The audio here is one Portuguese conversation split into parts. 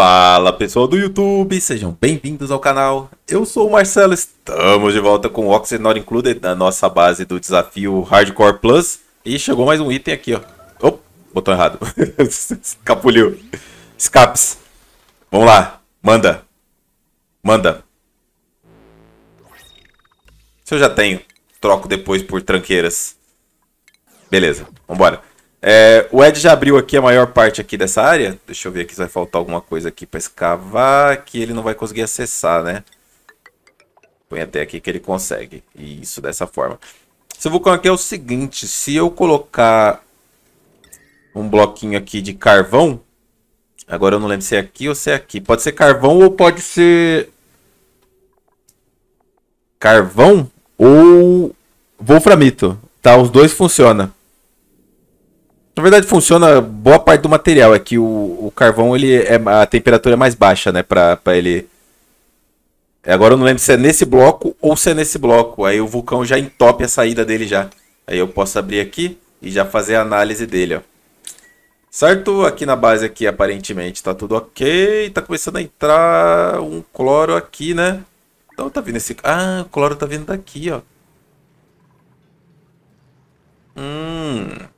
Fala pessoal do YouTube, sejam bem-vindos ao canal. Eu sou o Marcelo, estamos de volta com o Oxenor Included na nossa base do desafio Hardcore Plus. E chegou mais um item aqui, ó. Opa, botão errado. Escapuliu. Escapes. Vamos lá, manda. Manda. Se eu já tenho, troco depois por tranqueiras. Beleza, vambora. É, o Ed já abriu aqui a maior parte aqui dessa área. Deixa eu ver aqui se vai faltar alguma coisa aqui para escavar que ele não vai conseguir acessar, né? Põe até aqui que ele consegue. Isso, dessa forma. Esse vulcão aqui é o seguinte, se eu colocar um bloquinho aqui de carvão, agora eu não lembro se é aqui ou se é aqui. Pode ser carvão ou pode ser... Carvão ou Wolframito. tá? Os dois funcionam. Na verdade, funciona boa parte do material. É que o, o carvão, ele é, a temperatura é mais baixa, né? Pra, pra ele. É, agora eu não lembro se é nesse bloco ou se é nesse bloco. Aí o vulcão já entope a saída dele já. Aí eu posso abrir aqui e já fazer a análise dele, ó. Certo? Aqui na base aqui, aparentemente, tá tudo ok. Tá começando a entrar um cloro aqui, né? Então tá vindo esse... Ah, o cloro tá vindo daqui, ó. Hum...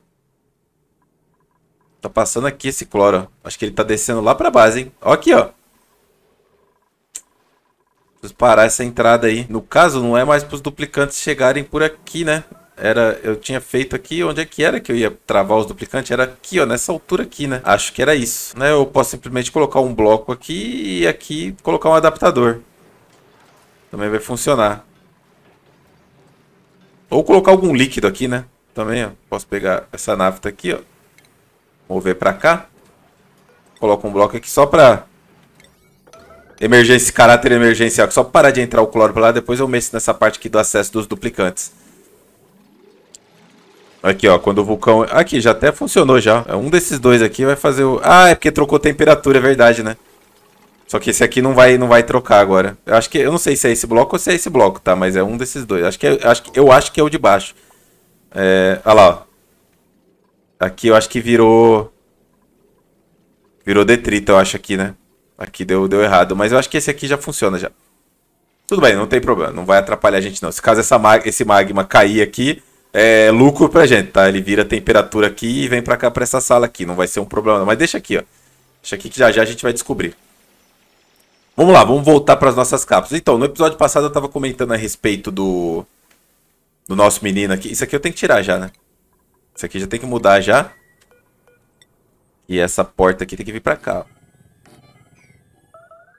Tá passando aqui esse cloro. Acho que ele tá descendo lá pra base, hein? Ó aqui, ó. Preciso parar essa entrada aí. No caso, não é mais pros duplicantes chegarem por aqui, né? Era, eu tinha feito aqui, onde é que era que eu ia travar os duplicantes? Era aqui, ó, nessa altura aqui, né? Acho que era isso, né? Eu posso simplesmente colocar um bloco aqui e aqui colocar um adaptador. Também vai funcionar. Ou colocar algum líquido aqui, né? Também, ó. Posso pegar essa nafta aqui, ó. Mover pra cá. Coloca um bloco aqui só pra... Emergência, caráter emergencial. Só pra parar de entrar o cloro pra lá. Depois eu mexo nessa parte aqui do acesso dos duplicantes. Aqui, ó. Quando o vulcão... Aqui, já até funcionou já. É, um desses dois aqui vai fazer o... Ah, é porque trocou temperatura, é verdade, né? Só que esse aqui não vai, não vai trocar agora. Eu acho que eu não sei se é esse bloco ou se é esse bloco, tá? Mas é um desses dois. Acho que é, acho que eu acho que é o de baixo. É, olha lá. Ó. Aqui eu acho que virou... Virou detrito, eu acho aqui, né? Aqui deu, deu errado. Mas eu acho que esse aqui já funciona já. Tudo bem, não tem problema. Não vai atrapalhar a gente não. Se caso essa mag esse magma cair aqui, é lucro pra gente, tá? Ele vira temperatura aqui e vem pra cá, pra essa sala aqui. Não vai ser um problema não. Mas deixa aqui, ó. Deixa aqui que já já a gente vai descobrir. Vamos lá, vamos voltar para as nossas cápsulas. Então, no episódio passado eu estava comentando a respeito do do nosso menino aqui. Isso aqui eu tenho que tirar já, né? Isso aqui já tem que mudar já. E essa porta aqui tem que vir pra cá.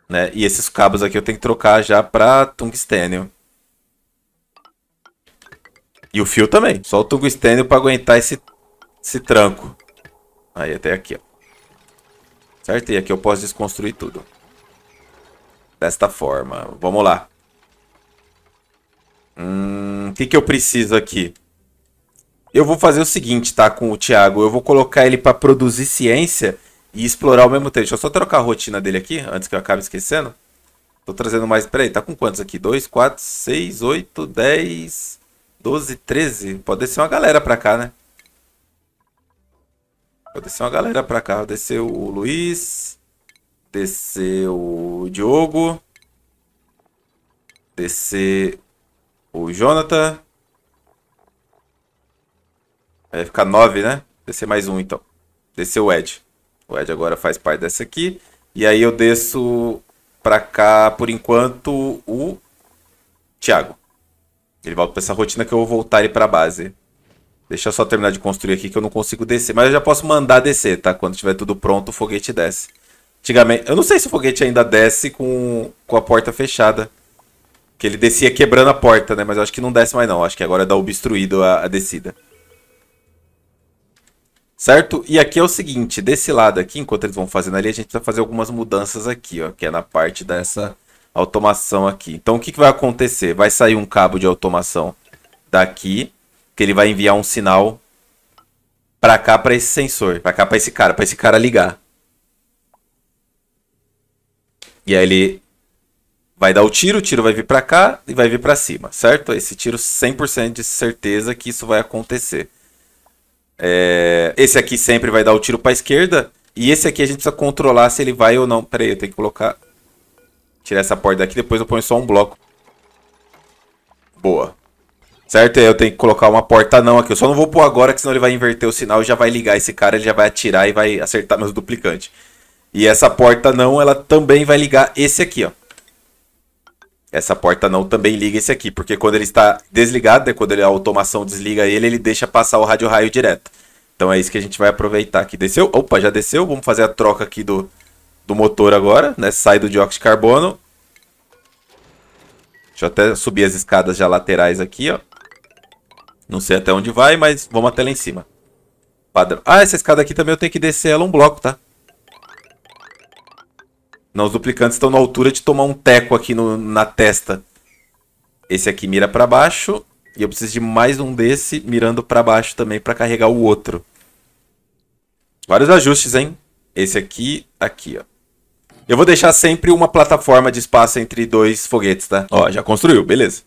Né? E esses cabos aqui eu tenho que trocar já pra tungstênio. E o fio também. Só o tungstênio pra aguentar esse, esse tranco. Aí até aqui, ó. Certo? E aqui eu posso desconstruir tudo. Desta forma. Vamos lá. Hum, o que, que eu preciso aqui? Eu vou fazer o seguinte, tá? Com o Thiago. Eu vou colocar ele para produzir ciência e explorar ao mesmo tempo. Deixa eu só trocar a rotina dele aqui, antes que eu acabe esquecendo. Tô trazendo mais. Peraí, tá com quantos aqui? 2, 4, 6, 8, 10, 12, 13. Pode descer uma galera pra cá, né? Pode descer uma galera pra cá. Desceu o Luiz. Desceu o Diogo. Descer o Jonathan. Aí vai ficar 9, né? Descer mais um, então. Descer o Ed. O Ed agora faz parte dessa aqui. E aí eu desço pra cá, por enquanto, o Thiago. Ele volta pra essa rotina que eu vou voltar ele pra base. Deixa eu só terminar de construir aqui que eu não consigo descer. Mas eu já posso mandar descer, tá? Quando tiver tudo pronto, o foguete desce. Antigamente, eu não sei se o foguete ainda desce com, com a porta fechada. Que ele descia quebrando a porta, né? Mas eu acho que não desce mais não. Eu acho que agora dá obstruído a, a descida. Certo? E aqui é o seguinte, desse lado aqui, enquanto eles vão fazendo ali, a gente vai fazer algumas mudanças aqui, ó, que é na parte dessa automação aqui. Então, o que, que vai acontecer? Vai sair um cabo de automação daqui, que ele vai enviar um sinal para cá, para esse sensor, para cá, para esse cara, para esse cara ligar. E aí ele vai dar o tiro, o tiro vai vir para cá e vai vir para cima, certo? Esse tiro 100% de certeza que isso vai acontecer. É, esse aqui sempre vai dar o tiro pra esquerda. E esse aqui a gente precisa controlar se ele vai ou não. Pera aí, eu tenho que colocar... Tirar essa porta daqui, depois eu ponho só um bloco. Boa. Certo? Eu tenho que colocar uma porta não aqui. Eu só não vou pôr agora, que senão ele vai inverter o sinal e já vai ligar esse cara, ele já vai atirar e vai acertar meus duplicantes. E essa porta não, ela também vai ligar esse aqui, ó. Essa porta não também liga esse aqui, porque quando ele está desligado, né, quando a automação desliga ele, ele deixa passar o rádio raio direto. Então é isso que a gente vai aproveitar aqui. Desceu? Opa, já desceu. Vamos fazer a troca aqui do, do motor agora, né? Sai do dióxido de carbono. Deixa eu até subir as escadas já laterais aqui, ó. Não sei até onde vai, mas vamos até lá em cima. Padrão. Ah, essa escada aqui também eu tenho que descer ela um bloco, tá? Não, os duplicantes estão na altura de tomar um teco aqui no, na testa. Esse aqui mira para baixo. E eu preciso de mais um desse mirando para baixo também para carregar o outro. Vários ajustes, hein? Esse aqui, aqui, ó. Eu vou deixar sempre uma plataforma de espaço entre dois foguetes, tá? Ó, já construiu, beleza.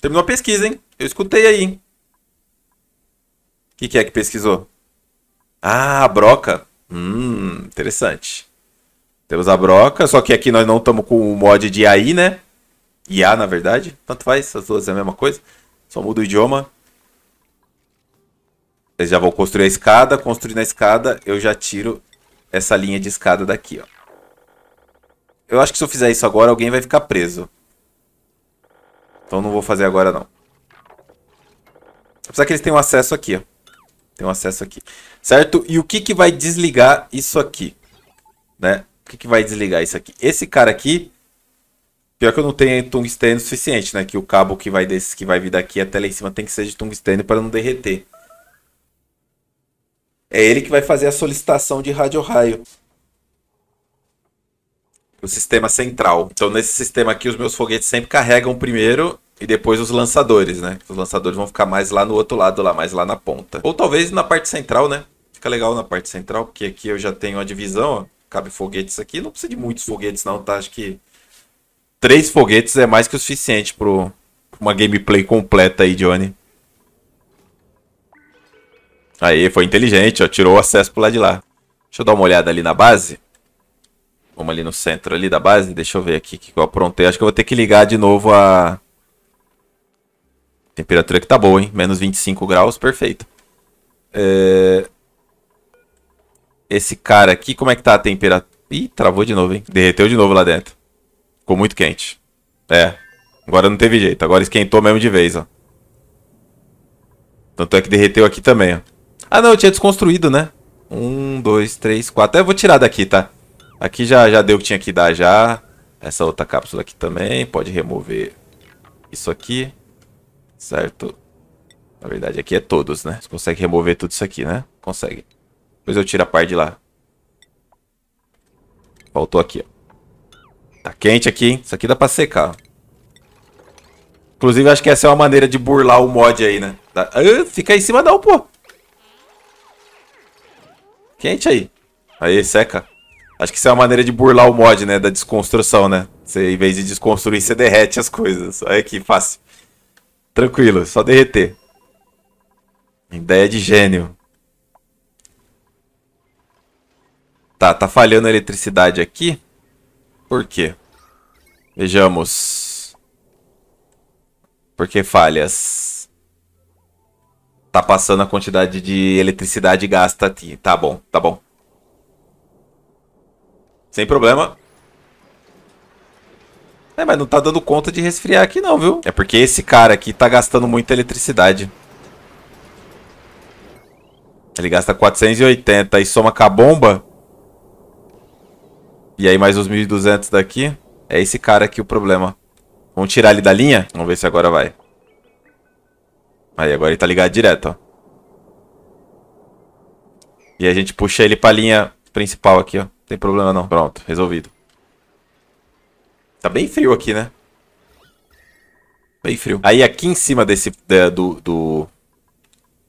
Terminou a pesquisa, hein? Eu escutei aí, hein? O que, que é que pesquisou? Ah, broca. Hum, interessante. Temos a broca, só que aqui nós não estamos com o mod de AI, né? IA, na verdade. Tanto faz, as duas é a mesma coisa. Só muda o idioma. Eles já vão construir a escada. Construindo a escada, eu já tiro essa linha de escada daqui, ó. Eu acho que se eu fizer isso agora, alguém vai ficar preso. Então não vou fazer agora, não. Apesar que eles têm um acesso aqui, ó. Tem um acesso aqui. Certo? E o que, que vai desligar isso aqui? Né? que, que vai desligar isso aqui? Esse cara aqui, pior que eu não tenho tungstênio suficiente, né? Que o cabo que vai, desse, que vai vir daqui até lá em cima tem que ser de tungstênio para não derreter. É ele que vai fazer a solicitação de rádio-raio. O sistema central. Então, nesse sistema aqui, os meus foguetes sempre carregam primeiro e depois os lançadores, né? Os lançadores vão ficar mais lá no outro lado, lá mais lá na ponta. Ou talvez na parte central, né? Fica legal na parte central, porque aqui eu já tenho a divisão, ó cabe foguetes aqui. Não precisa de muitos foguetes, não, tá? Acho que três foguetes é mais que o suficiente pro uma gameplay completa aí, Johnny. Aí, foi inteligente, ó. Tirou o acesso pro lado de lá. Deixa eu dar uma olhada ali na base. Vamos ali no centro ali da base. Deixa eu ver aqui o que eu aprontei. Acho que eu vou ter que ligar de novo a... Temperatura que tá boa, hein? Menos 25 graus, perfeito. É esse cara aqui, como é que tá a temperatura? Ih, travou de novo, hein? Derreteu de novo lá dentro. Ficou muito quente. É. Agora não teve jeito. Agora esquentou mesmo de vez, ó. Tanto é que derreteu aqui também, ó. Ah, não. Eu tinha desconstruído, né? Um, dois, três, quatro. É, eu vou tirar daqui, tá? Aqui já, já deu o que tinha que dar já. Essa outra cápsula aqui também. Pode remover isso aqui. Certo? Na verdade, aqui é todos, né? Você consegue remover tudo isso aqui, né? Consegue. Depois eu tiro a parte de lá. Faltou aqui, ó. Tá quente aqui, hein? Isso aqui dá pra secar, ó. Inclusive, acho que essa é uma maneira de burlar o mod aí, né? Tá... Ah, fica aí em cima não, pô. Quente aí. Aí, seca. Acho que isso é uma maneira de burlar o mod, né? Da desconstrução, né? Você, em vez de desconstruir, você derrete as coisas. Olha que fácil. Tranquilo, só derreter. Ideia de gênio. Tá, tá falhando a eletricidade aqui. Por quê? Vejamos. Por que falhas? Tá passando a quantidade de eletricidade gasta aqui. Tá bom, tá bom. Sem problema. É, mas não tá dando conta de resfriar aqui não, viu? É porque esse cara aqui tá gastando muita eletricidade. Ele gasta 480 e soma com a bomba. E aí mais os 1.200 daqui. É esse cara aqui o problema. Vamos tirar ele da linha? Vamos ver se agora vai. Aí, agora ele tá ligado direto, ó. E a gente puxa ele pra linha principal aqui, ó. Não tem problema não. Pronto, resolvido. Tá bem frio aqui, né? Bem frio. Aí aqui em cima desse... do, do,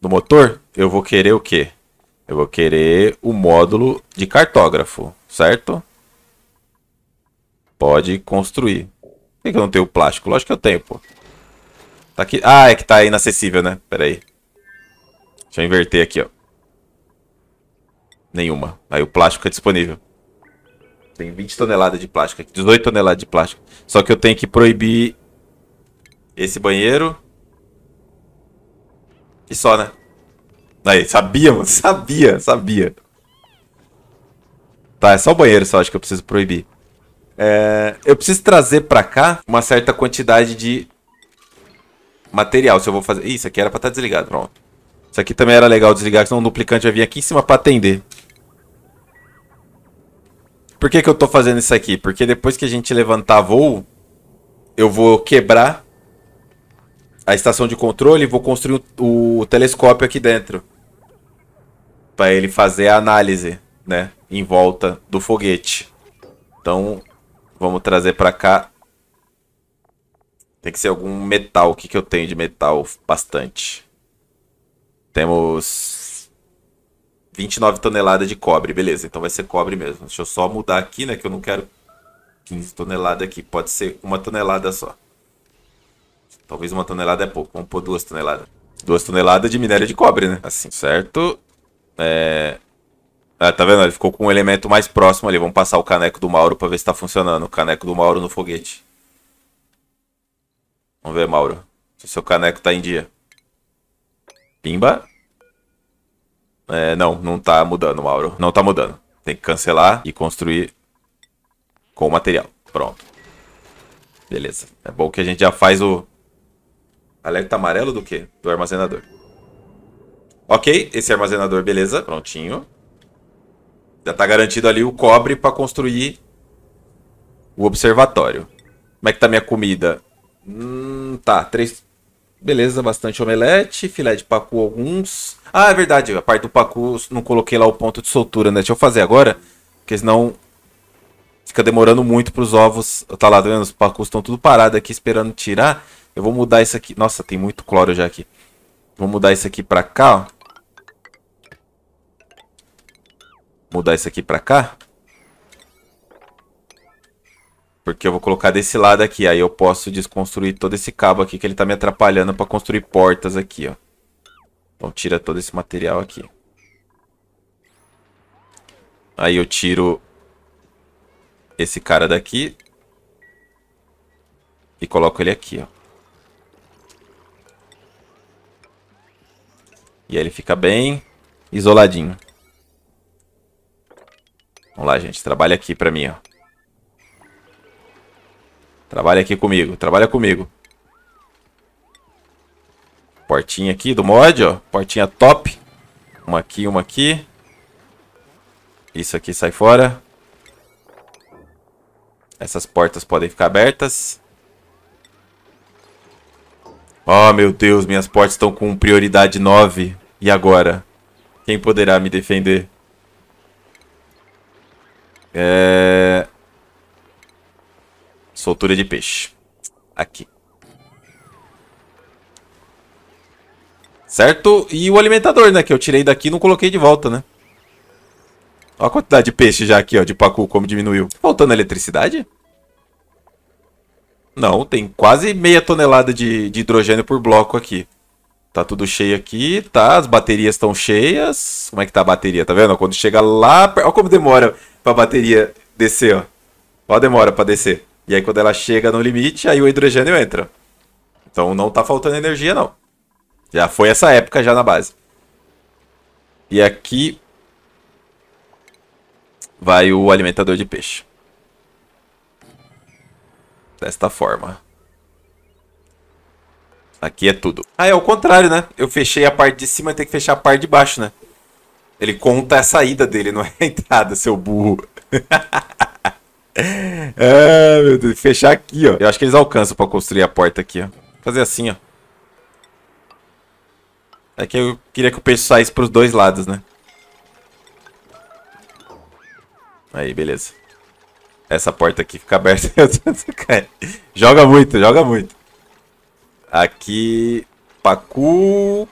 do motor, eu vou querer o quê? Eu vou querer o módulo de cartógrafo, certo? Pode construir. Por que, eu não tenho plástico? Lógico que eu tenho, pô. Tá aqui. Ah, é que tá inacessível, né? Pera aí. Deixa eu inverter aqui, ó. Nenhuma. Aí o plástico é disponível. Tem 20 toneladas de plástico aqui. 18 toneladas de plástico. Só que eu tenho que proibir esse banheiro. E só, né? Aí, sabia, mano. Sabia, sabia. Tá, é só o banheiro só, acho que eu preciso proibir. É, eu preciso trazer pra cá uma certa quantidade de material. Se eu vou fazer... Ih, isso aqui era pra estar tá desligado, pronto. Isso aqui também era legal desligar, senão o duplicante vai vir aqui em cima pra atender. Por que, que eu tô fazendo isso aqui? Porque depois que a gente levantar voo, eu vou quebrar a estação de controle e vou construir o, o telescópio aqui dentro. para ele fazer a análise, né? Em volta do foguete. Então, Vamos trazer pra cá. Tem que ser algum metal. O que, que eu tenho de metal? Bastante. Temos 29 toneladas de cobre. Beleza, então vai ser cobre mesmo. Deixa eu só mudar aqui, né? Que eu não quero 15 toneladas aqui. Pode ser uma tonelada só. Talvez uma tonelada é pouco. Vamos pôr duas toneladas. Duas toneladas de minério de cobre, né? Assim, certo? É... Ah, tá vendo? Ele ficou com um elemento mais próximo ali. Vamos passar o caneco do Mauro pra ver se tá funcionando. O caneco do Mauro no foguete. Vamos ver, Mauro. Se o seu caneco tá em dia. Pimba. É, não, não tá mudando, Mauro. Não tá mudando. Tem que cancelar e construir com o material. Pronto. Beleza. É bom que a gente já faz o... Alerta amarelo do quê? Do armazenador. Ok, esse armazenador, beleza. Prontinho. Já tá garantido ali o cobre para construir o observatório. Como é que tá minha comida? Hum, tá, três... Beleza, bastante omelete, filé de pacu alguns. Ah, é verdade, a parte do pacu não coloquei lá o ponto de soltura, né? Deixa eu fazer agora, porque senão fica demorando muito para os ovos. Tá lá, tá vendo? Os pacus estão tudo parado aqui esperando tirar. Eu vou mudar isso aqui. Nossa, tem muito cloro já aqui. Vou mudar isso aqui para cá, ó. mudar isso aqui pra cá. Porque eu vou colocar desse lado aqui. Aí eu posso desconstruir todo esse cabo aqui que ele tá me atrapalhando pra construir portas aqui, ó. Então tira todo esse material aqui. Aí eu tiro esse cara daqui. E coloco ele aqui, ó. E aí ele fica bem isoladinho. Vamos lá, gente. Trabalha aqui pra mim, ó. Trabalha aqui comigo. Trabalha comigo. Portinha aqui do mod, ó. Portinha top. Uma aqui, uma aqui. Isso aqui sai fora. Essas portas podem ficar abertas. Oh, meu Deus. Minhas portas estão com prioridade 9. E agora? Quem poderá me defender? É... Soltura de peixe. Aqui. Certo? E o alimentador, né? Que eu tirei daqui e não coloquei de volta, né? Olha a quantidade de peixe já aqui, ó. De pacu, como diminuiu. Faltando eletricidade? Não, tem quase meia tonelada de, de hidrogênio por bloco aqui. Tá tudo cheio aqui, tá? As baterias estão cheias. Como é que tá a bateria? Tá vendo? Quando chega lá... Olha como demora pra bateria descer, ó. Ó demora pra descer. E aí quando ela chega no limite, aí o hidrogênio entra. Então não tá faltando energia, não. Já foi essa época já na base. E aqui vai o alimentador de peixe. Desta forma. Aqui é tudo. Ah, é o contrário, né? Eu fechei a parte de cima, tem que fechar a parte de baixo, né? Ele conta a saída dele, não é a entrada, seu burro. ah, meu Deus. Fechar aqui, ó. Eu acho que eles alcançam pra construir a porta aqui, ó. Fazer assim, ó. É que eu queria que o peixe saísse pros dois lados, né? Aí, beleza. Essa porta aqui fica aberta. joga muito, joga muito. Aqui, pacu,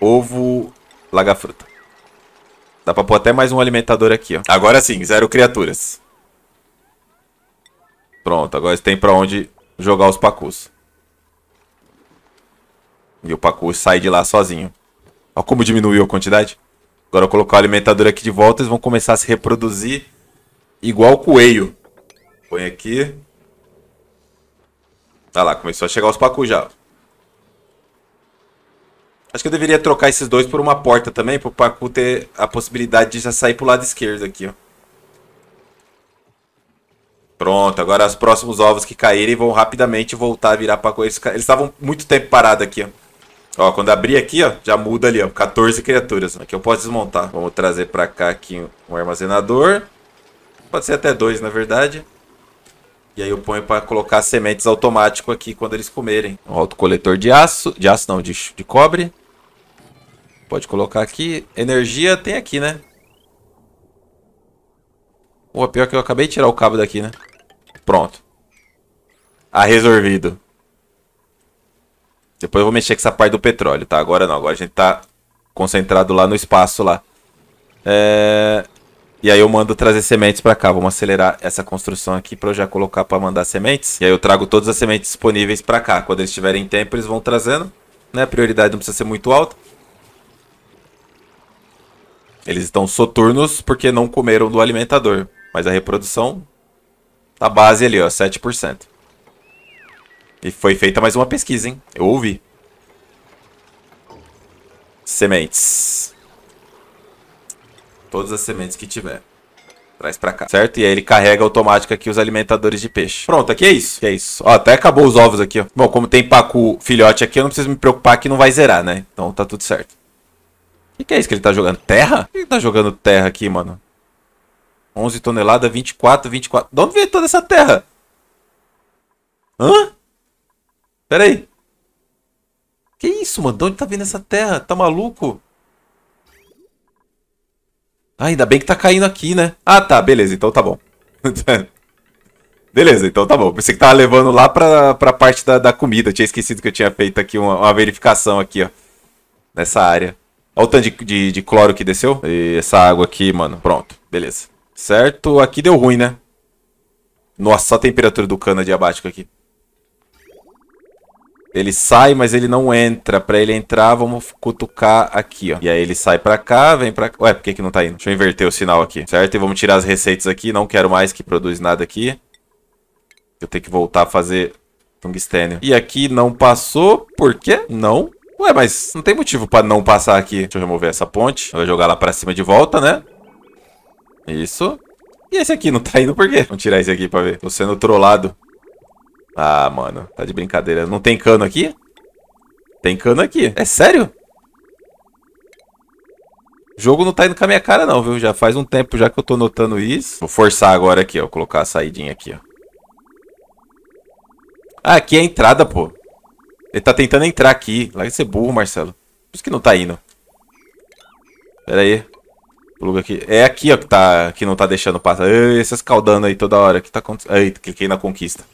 ovo, laga fruta. Dá pra pôr até mais um alimentador aqui, ó. Agora sim, zero criaturas. Pronto, agora tem pra onde jogar os pacus. E o pacu sai de lá sozinho. Olha como diminuiu a quantidade. Agora eu colocar o alimentador aqui de volta, eles vão começar a se reproduzir igual o coelho. Põe aqui. Tá lá, começou a chegar os pacus já. Acho que eu deveria trocar esses dois por uma porta também, pro Pacu ter a possibilidade de já sair pro lado esquerdo aqui, ó. Pronto, agora os próximos ovos que caírem vão rapidamente voltar a virar pra coisa. Eles estavam muito tempo parados aqui, ó. Ó, quando abrir aqui, ó, já muda ali, ó. 14 criaturas. Aqui eu posso desmontar. Vamos trazer pra cá aqui um armazenador. Pode ser até dois, na verdade. E aí eu ponho pra colocar sementes automático aqui quando eles comerem. Um autocoletor de aço. De aço não, de, de cobre. Pode colocar aqui. Energia tem aqui, né? Pô, pior que eu acabei de tirar o cabo daqui, né? Pronto. Ah, resolvido. Depois eu vou mexer com essa parte do petróleo, tá? Agora não, agora a gente tá concentrado lá no espaço lá. É... E aí eu mando trazer sementes para cá. Vamos acelerar essa construção aqui para eu já colocar para mandar sementes. E aí eu trago todas as sementes disponíveis para cá. Quando eles tiverem tempo, eles vão trazendo. Né? A prioridade não precisa ser muito alta. Eles estão soturnos porque não comeram do alimentador. Mas a reprodução tá base ali, ó, 7%. E foi feita mais uma pesquisa, hein? Eu ouvi. Sementes. Todas as sementes que tiver. Traz pra cá, certo? E aí ele carrega automático aqui os alimentadores de peixe. Pronto, aqui é isso. Aqui é isso. Ó, até acabou os ovos aqui, ó. Bom, como tem pacu filhote aqui, eu não preciso me preocupar que não vai zerar, né? Então tá tudo certo que, que é isso que ele tá jogando? Terra? Por que ele tá jogando terra aqui, mano? 11 toneladas, 24, 24. De onde veio toda essa terra? Hã? Pera aí. Que isso, mano? De onde tá vindo essa terra? Tá maluco? Ah, ainda bem que tá caindo aqui, né? Ah, tá. Beleza, então tá bom. beleza, então tá bom. Pensei que tava levando lá pra, pra parte da, da comida. tinha esquecido que eu tinha feito aqui uma, uma verificação aqui, ó. Nessa área. Olha o tanto de, de, de cloro que desceu. E essa água aqui, mano. Pronto, beleza. Certo, aqui deu ruim, né? Nossa, a temperatura do cano diabático aqui. Ele sai, mas ele não entra. Pra ele entrar, vamos cutucar aqui, ó. E aí ele sai pra cá, vem pra cá. Ué, por que que não tá indo? Deixa eu inverter o sinal aqui, certo? E vamos tirar as receitas aqui. Não quero mais que produz nada aqui. Eu tenho que voltar a fazer tungstênio. E aqui não passou. Por quê? Não Ué, mas não tem motivo pra não passar aqui. Deixa eu remover essa ponte. Eu vou jogar lá pra cima de volta, né? Isso. E esse aqui não tá indo por quê? Vamos tirar esse aqui pra ver. Tô sendo trollado. Ah, mano. Tá de brincadeira. Não tem cano aqui? Tem cano aqui. É sério? O jogo não tá indo com a minha cara não, viu? Já faz um tempo já que eu tô notando isso. Vou forçar agora aqui, ó. Vou colocar a saidinha aqui, ó. Ah, aqui é a entrada, pô. Ele tá tentando entrar aqui. Larga de ser burro, Marcelo. Por isso que não tá indo. Pera aí. Pluga aqui. É aqui, ó, que, tá, que não tá deixando passar. Ei, caldando escaldando aí toda hora. O que tá acontecendo? Ai, cliquei na conquista.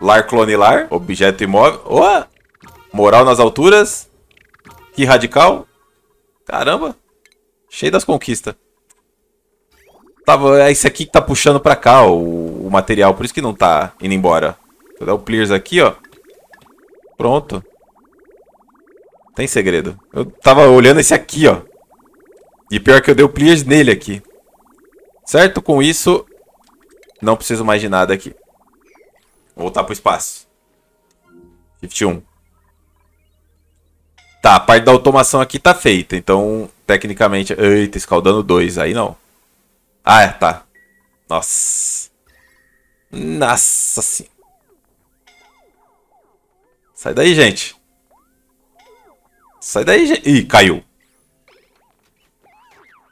Lar clone lar. Objeto imóvel. Oh! Moral nas alturas. Que radical. Caramba. Cheio das conquistas. Tava, é esse aqui que tá puxando pra cá ó, o, o material. Por isso que não tá indo embora. Vou dar o clears aqui, ó. Pronto. Tem segredo. Eu tava olhando esse aqui, ó. E pior que eu dei o clears nele aqui. Certo? Com isso, não preciso mais de nada aqui. Vou voltar pro espaço. Shift 1. Tá, a parte da automação aqui tá feita. Então, tecnicamente... Eita, escaldando 2. Aí não. Ah, é, tá. Nossa. Nossa senhora. Sai daí, gente. Sai daí, gente. Ih, caiu.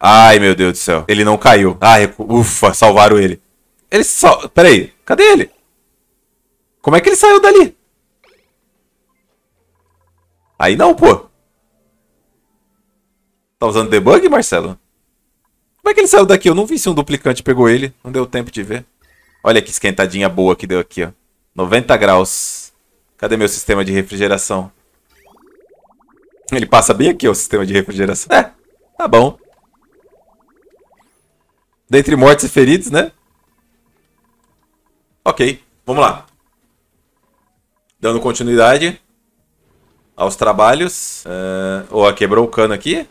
Ai, meu Deus do céu. Ele não caiu. Ah, ufa, salvaram ele. Ele sal... Peraí, cadê ele? Como é que ele saiu dali? Aí não, pô. Tá usando debug, Marcelo? Como é que ele saiu daqui? Eu não vi se um duplicante pegou ele. Não deu tempo de ver. Olha que esquentadinha boa que deu aqui, ó. 90 graus. Cadê meu sistema de refrigeração? Ele passa bem aqui, ó, o sistema de refrigeração. É, tá bom. Dentre mortes e feridos, né? Ok, vamos lá. Dando continuidade aos trabalhos. Uh, oh, quebrou o cano aqui.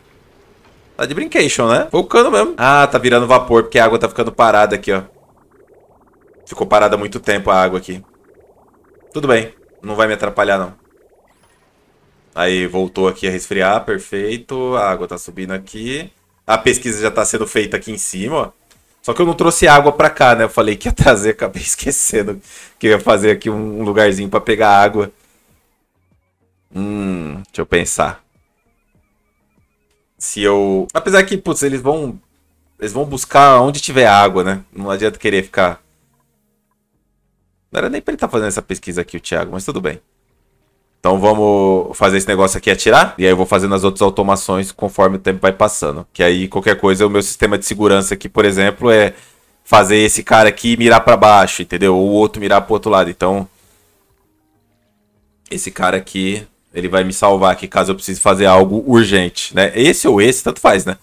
Tá de brincation, né? Foi o cano mesmo. Ah, tá virando vapor, porque a água tá ficando parada aqui, ó. Ficou parada há muito tempo a água aqui. Tudo bem. Não vai me atrapalhar, não. Aí voltou aqui a resfriar, perfeito. A água tá subindo aqui. A pesquisa já tá sendo feita aqui em cima, ó. Só que eu não trouxe água pra cá, né? Eu falei que ia trazer, acabei esquecendo que ia fazer aqui um lugarzinho pra pegar água. Hum, deixa eu pensar. Se eu... Apesar que, putz, eles vão... Eles vão buscar onde tiver água, né? Não adianta querer ficar não era nem pra ele estar tá fazendo essa pesquisa aqui, o Thiago, mas tudo bem. Então vamos fazer esse negócio aqui atirar. E aí eu vou fazendo as outras automações conforme o tempo vai passando. Que aí qualquer coisa, o meu sistema de segurança aqui, por exemplo, é fazer esse cara aqui mirar para baixo, entendeu? Ou o outro mirar pro outro lado. Então, esse cara aqui, ele vai me salvar aqui caso eu precise fazer algo urgente, né? Esse ou esse, tanto faz, né?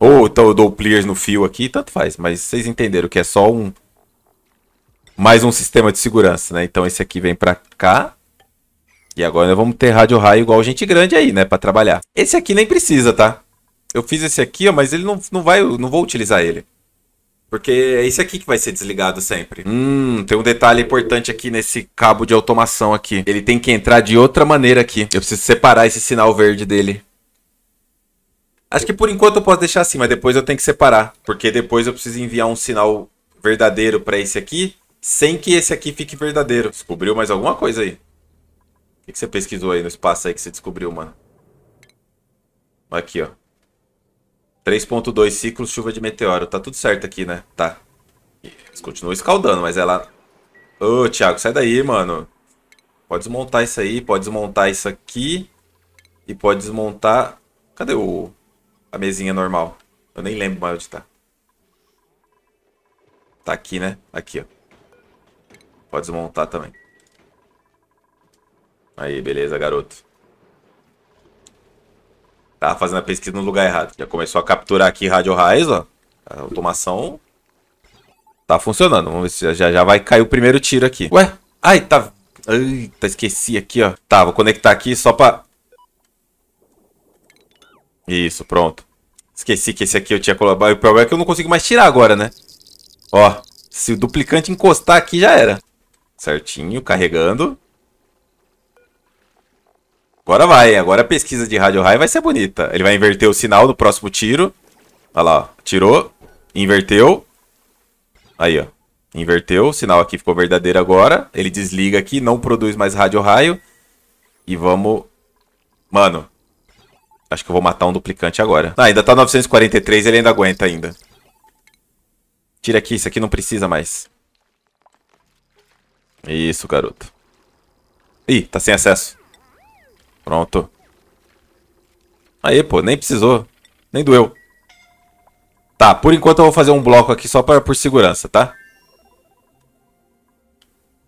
Ou então eu dou clears no fio aqui, tanto faz. Mas vocês entenderam que é só um, mais um sistema de segurança, né? Então esse aqui vem para cá. E agora nós vamos ter rádio raio igual gente grande aí, né? Para trabalhar. Esse aqui nem precisa, tá? Eu fiz esse aqui, ó, mas ele não, não vai, não vou utilizar ele. Porque é esse aqui que vai ser desligado sempre. Hum, tem um detalhe importante aqui nesse cabo de automação aqui. Ele tem que entrar de outra maneira aqui. Eu preciso separar esse sinal verde dele. Acho que por enquanto eu posso deixar assim, mas depois eu tenho que separar. Porque depois eu preciso enviar um sinal verdadeiro para esse aqui sem que esse aqui fique verdadeiro. Descobriu mais alguma coisa aí? O que, que você pesquisou aí no espaço aí que você descobriu, mano? Aqui, ó. 3.2 ciclos, chuva de meteoro. Tá tudo certo aqui, né? Tá. Eles continuam escaldando, mas ela... É Ô, oh, Thiago, sai daí, mano. Pode desmontar isso aí, pode desmontar isso aqui. E pode desmontar... Cadê o... a mesinha normal? Eu nem lembro mais onde tá. Tá aqui, né? Aqui, ó. Pode desmontar também. Aí, beleza, garoto. Tava fazendo a pesquisa no lugar errado. Já começou a capturar aqui rádio raiz, ó. A automação tá funcionando. Vamos ver se já, já vai cair o primeiro tiro aqui. Ué? Ai, tá... Eita, esqueci aqui, ó. Tá, vou conectar aqui só pra... Isso, pronto. Esqueci que esse aqui eu tinha colocado. O problema é que eu não consigo mais tirar agora, né? Ó, se o duplicante encostar aqui, já era. Certinho, carregando. Agora vai, agora a pesquisa de rádio raio vai ser bonita. Ele vai inverter o sinal no próximo tiro. Olha lá, ó. tirou, inverteu. Aí, ó. Inverteu, o sinal aqui ficou verdadeiro agora. Ele desliga aqui, não produz mais rádio raio. E vamos... Mano, acho que eu vou matar um duplicante agora. Ah, ainda tá 943, ele ainda aguenta ainda. Tira aqui, isso aqui não precisa mais. Isso, garoto. Ih, tá sem acesso. Pronto. Aí, pô, nem precisou. Nem doeu. Tá, por enquanto eu vou fazer um bloco aqui só pra, por segurança, tá?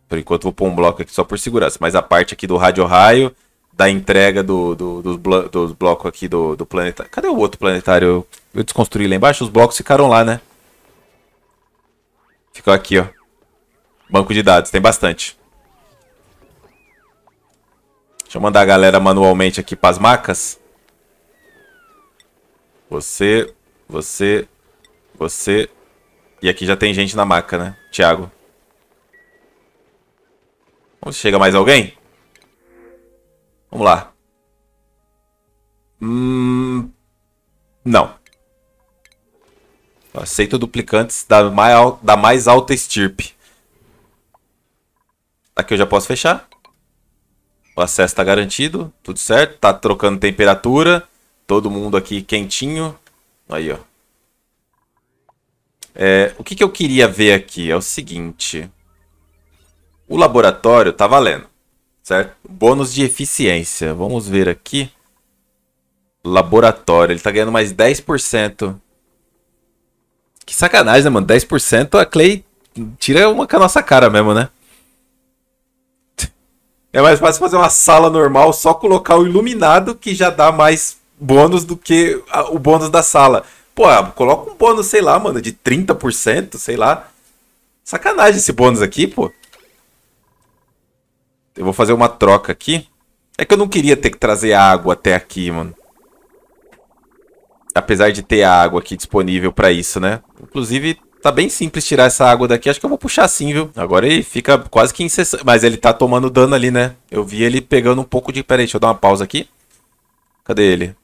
Por enquanto vou pôr um bloco aqui só por segurança. Mas a parte aqui do rádio raio, da entrega do, do, dos, blo dos blocos aqui do, do planetário. Cadê o outro planetário? Eu desconstruí lá embaixo, os blocos ficaram lá, né? Ficou aqui, ó. Banco de dados, tem bastante. Deixa eu mandar a galera manualmente aqui para as macas. Você, você, você. E aqui já tem gente na maca, né? Thiago. Vamos chega mais alguém? Vamos lá. Hum, não. Aceito duplicantes da mais alta estirpe. Aqui eu já posso fechar. O acesso está garantido, tudo certo. Tá trocando temperatura. Todo mundo aqui quentinho. Aí, ó. É, o que, que eu queria ver aqui é o seguinte. O laboratório tá valendo, certo? Bônus de eficiência. Vamos ver aqui. Laboratório. Ele tá ganhando mais 10%. Que sacanagem, né, mano? 10% a Clay tira uma com a nossa cara mesmo, né? É mais fácil fazer uma sala normal, só colocar o iluminado, que já dá mais bônus do que a, o bônus da sala. Pô, ah, coloca um bônus, sei lá, mano, de 30%, sei lá. Sacanagem esse bônus aqui, pô. Eu vou fazer uma troca aqui. É que eu não queria ter que trazer água até aqui, mano. Apesar de ter água aqui disponível pra isso, né? Inclusive, Tá bem simples tirar essa água daqui. Acho que eu vou puxar sim, viu? Agora ele fica quase que incessante. Mas ele tá tomando dano ali, né? Eu vi ele pegando um pouco de... Pera aí, deixa eu dar uma pausa aqui. Cadê ele?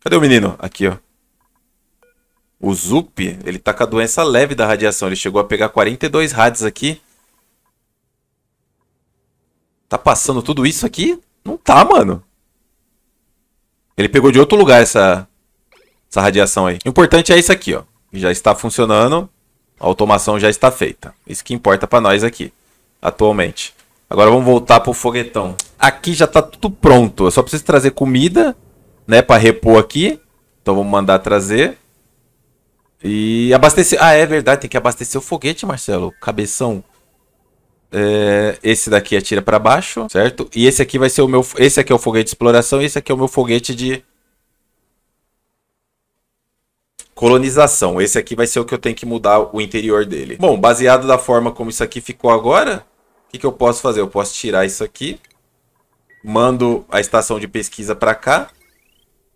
Cadê o menino? Aqui, ó. O Zup, ele tá com a doença leve da radiação. Ele chegou a pegar 42 rads aqui. Tá passando tudo isso aqui? Não tá, mano. Ele pegou de outro lugar essa, essa radiação aí. O importante é isso aqui, ó já está funcionando, a automação já está feita. Isso que importa para nós aqui, atualmente. Agora vamos voltar pro foguetão. Aqui já está tudo pronto. Eu só preciso trazer comida, né, para repor aqui. Então vamos mandar trazer. E abastecer. Ah, é verdade, tem que abastecer o foguete, Marcelo. Cabeção. É... esse daqui atira para baixo, certo? E esse aqui vai ser o meu. Esse aqui é o foguete de exploração. E esse aqui é o meu foguete de Colonização. Esse aqui vai ser o que eu tenho que mudar o interior dele. Bom, baseado da forma como isso aqui ficou agora, o que, que eu posso fazer? Eu posso tirar isso aqui. Mando a estação de pesquisa para cá.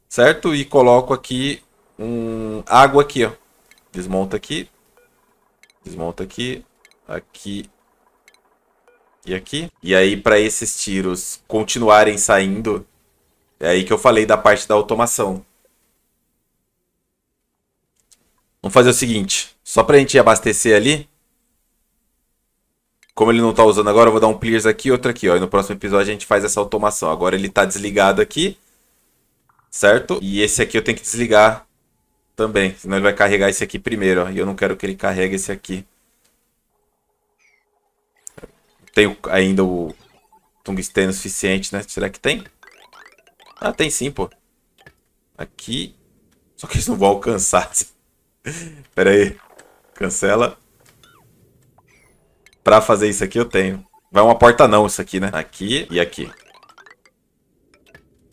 Certo? E coloco aqui um água aqui, ó. Desmonta aqui. Desmonta aqui. Aqui e aqui. E aí, para esses tiros continuarem saindo, é aí que eu falei da parte da automação. Vamos fazer o seguinte. Só pra gente abastecer ali. Como ele não tá usando agora, eu vou dar um clears aqui e outro aqui, ó. E no próximo episódio a gente faz essa automação. Agora ele tá desligado aqui. Certo? E esse aqui eu tenho que desligar também. Senão ele vai carregar esse aqui primeiro, ó. E eu não quero que ele carregue esse aqui. Tenho ainda o tungsteno suficiente, né? Será que tem? Ah, tem sim, pô. Aqui. Só que eles não vão alcançar. Pera aí. Cancela. Pra fazer isso aqui eu tenho. Vai uma porta não isso aqui, né? Aqui e aqui.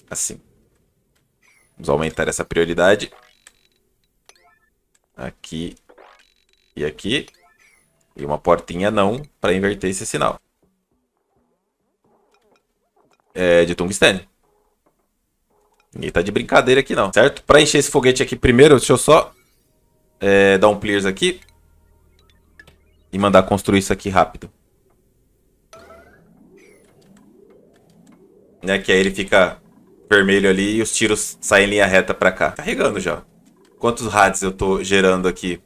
Assim. Vamos aumentar essa prioridade. Aqui e aqui. E uma portinha não para inverter esse sinal. É de tungstênio. Ninguém tá de brincadeira aqui não, certo? Para encher esse foguete aqui primeiro, deixa eu só é, dar um players aqui. E mandar construir isso aqui rápido. Né, que aí ele fica vermelho ali e os tiros saem em linha reta pra cá. Carregando já. Quantos rads eu tô gerando aqui?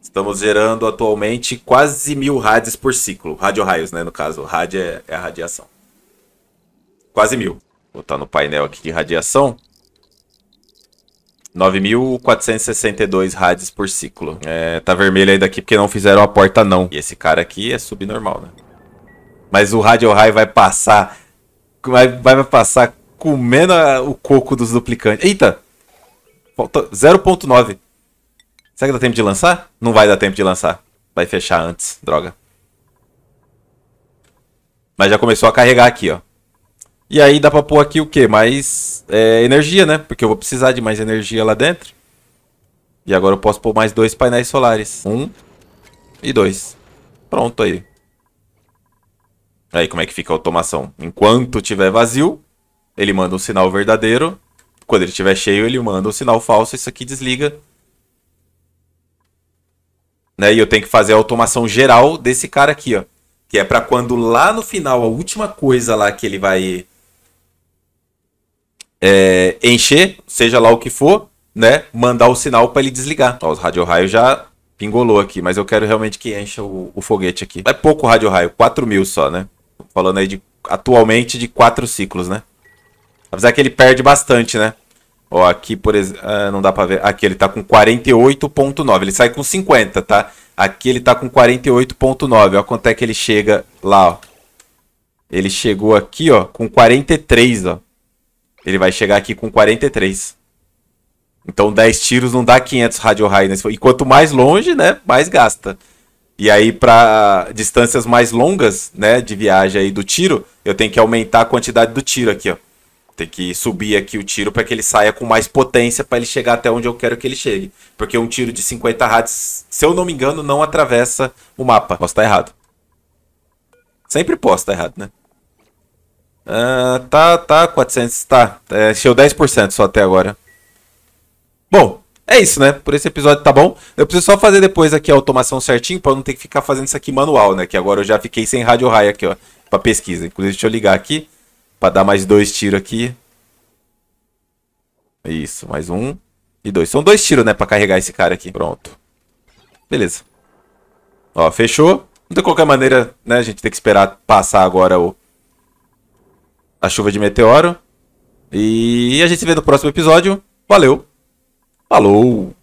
Estamos gerando atualmente quase mil rads por ciclo. Radio raios, né? No caso, rádio é, é a radiação. Quase mil. Vou botar no painel aqui de radiação. 9.462 rádios por ciclo. É, tá vermelho aí daqui porque não fizeram a porta não. E esse cara aqui é subnormal, né? Mas o Radio High vai passar... Vai, vai passar comendo a, o coco dos duplicantes. Eita! Falta 0.9. Será que dá tempo de lançar? Não vai dar tempo de lançar. Vai fechar antes, droga. Mas já começou a carregar aqui, ó. E aí dá pra pôr aqui o quê? Mais é, energia, né? Porque eu vou precisar de mais energia lá dentro. E agora eu posso pôr mais dois painéis solares. Um e dois. Pronto aí. Aí como é que fica a automação? Enquanto tiver vazio, ele manda um sinal verdadeiro. Quando ele estiver cheio, ele manda um sinal falso. Isso aqui desliga. Né? E eu tenho que fazer a automação geral desse cara aqui, ó. Que é para quando lá no final, a última coisa lá que ele vai é, encher, seja lá o que for, né? Mandar o sinal para ele desligar. Ó, os rádio-raio já pingolou aqui, mas eu quero realmente que encha o, o foguete aqui. É pouco rádio-raio, 4 mil só, né? Falando aí de, atualmente de 4 ciclos, né? Apesar que ele perde bastante, né? Ó, aqui, por exemplo, ah, não dá pra ver. Aqui ele tá com 48.9, ele sai com 50, tá? Aqui ele tá com 48.9, ó quanto é que ele chega lá, ó. Ele chegou aqui, ó, com 43, ó. Ele vai chegar aqui com 43. Então 10 tiros não dá 500 radio E quanto mais longe, né, mais gasta. E aí para distâncias mais longas, né, de viagem aí do tiro, eu tenho que aumentar a quantidade do tiro aqui, ó. Tem que subir aqui o tiro para que ele saia com mais potência para ele chegar até onde eu quero que ele chegue. Porque um tiro de 50 radios, se eu não me engano, não atravessa o mapa. Posso estar errado. Sempre posso estar errado, né? Uh, tá, tá, 400, tá. É, encheu 10% só até agora. Bom, é isso, né? Por esse episódio tá bom. Eu preciso só fazer depois aqui a automação certinho pra eu não ter que ficar fazendo isso aqui manual, né? Que agora eu já fiquei sem rádio raio aqui, ó, pra pesquisa. Inclusive, deixa eu ligar aqui pra dar mais dois tiros aqui. Isso, mais um e dois. São dois tiros, né, pra carregar esse cara aqui. Pronto. Beleza. Ó, fechou. De qualquer maneira, né, a gente tem que esperar passar agora o a chuva de meteoro. E a gente se vê no próximo episódio. Valeu. Falou.